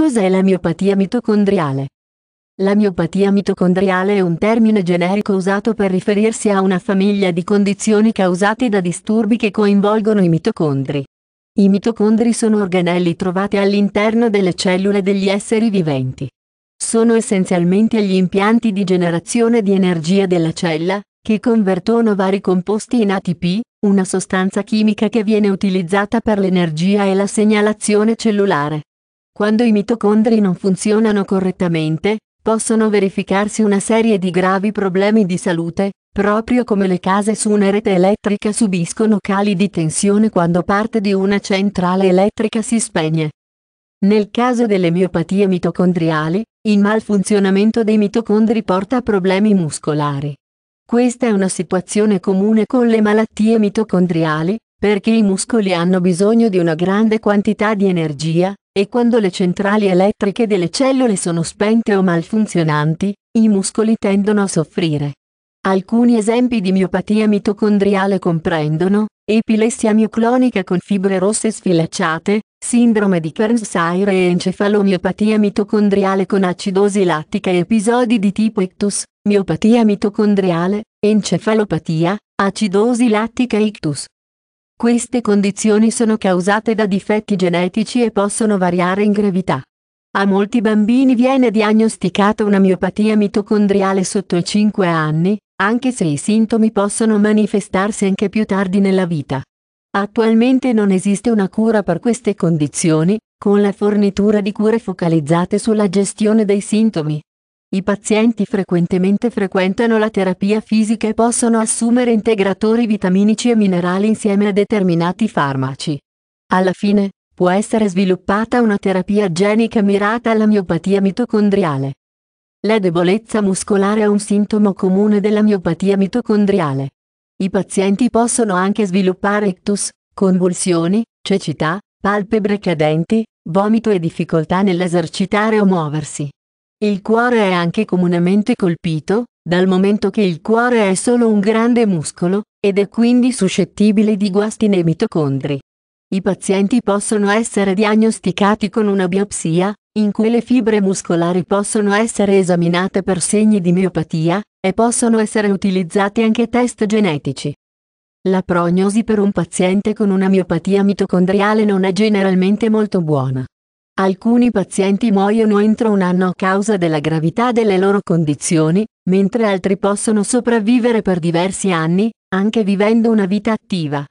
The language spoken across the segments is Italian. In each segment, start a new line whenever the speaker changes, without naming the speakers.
Cos'è la miopatia mitocondriale? La miopatia mitocondriale è un termine generico usato per riferirsi a una famiglia di condizioni causate da disturbi che coinvolgono i mitocondri. I mitocondri sono organelli trovati all'interno delle cellule degli esseri viventi. Sono essenzialmente gli impianti di generazione di energia della cella, che convertono vari composti in ATP, una sostanza chimica che viene utilizzata per l'energia e la segnalazione cellulare. Quando i mitocondri non funzionano correttamente, possono verificarsi una serie di gravi problemi di salute, proprio come le case su una rete elettrica subiscono cali di tensione quando parte di una centrale elettrica si spegne. Nel caso delle miopatie mitocondriali, il malfunzionamento dei mitocondri porta a problemi muscolari. Questa è una situazione comune con le malattie mitocondriali, perché i muscoli hanno bisogno di una grande quantità di energia, e quando le centrali elettriche delle cellule sono spente o malfunzionanti, i muscoli tendono a soffrire. Alcuni esempi di miopatia mitocondriale comprendono epilessia mioclonica con fibre rosse sfilacciate, sindrome di Kearns-Sayre e encefalomiopatia mitocondriale con acidosi lattica e episodi di tipo ictus, miopatia mitocondriale, encefalopatia, acidosi lattica ictus, queste condizioni sono causate da difetti genetici e possono variare in gravità. A molti bambini viene diagnosticata una miopatia mitocondriale sotto i 5 anni, anche se i sintomi possono manifestarsi anche più tardi nella vita. Attualmente non esiste una cura per queste condizioni, con la fornitura di cure focalizzate sulla gestione dei sintomi, i pazienti frequentemente frequentano la terapia fisica e possono assumere integratori vitaminici e minerali insieme a determinati farmaci. Alla fine, può essere sviluppata una terapia genica mirata alla miopatia mitocondriale. La debolezza muscolare è un sintomo comune della miopatia mitocondriale. I pazienti possono anche sviluppare ictus, convulsioni, cecità, palpebre cadenti, vomito e difficoltà nell'esercitare o muoversi. Il cuore è anche comunemente colpito, dal momento che il cuore è solo un grande muscolo, ed è quindi suscettibile di guasti nei mitocondri. I pazienti possono essere diagnosticati con una biopsia, in cui le fibre muscolari possono essere esaminate per segni di miopatia, e possono essere utilizzati anche test genetici. La prognosi per un paziente con una miopatia mitocondriale non è generalmente molto buona. Alcuni pazienti muoiono entro un anno a causa della gravità delle loro condizioni, mentre altri possono sopravvivere per diversi anni, anche vivendo una vita attiva.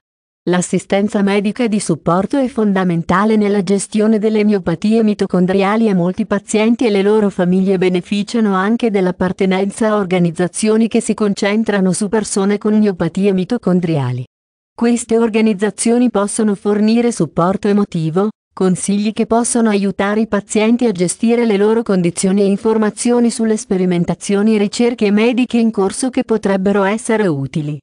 L'assistenza medica di supporto è fondamentale nella gestione delle miopatie mitocondriali e molti pazienti e le loro famiglie beneficiano anche dell'appartenenza a organizzazioni che si concentrano su persone con miopatie mitocondriali. Queste organizzazioni possono fornire supporto emotivo, Consigli che possono aiutare i pazienti a gestire le loro condizioni e informazioni sulle sperimentazioni e ricerche mediche in corso che potrebbero essere utili.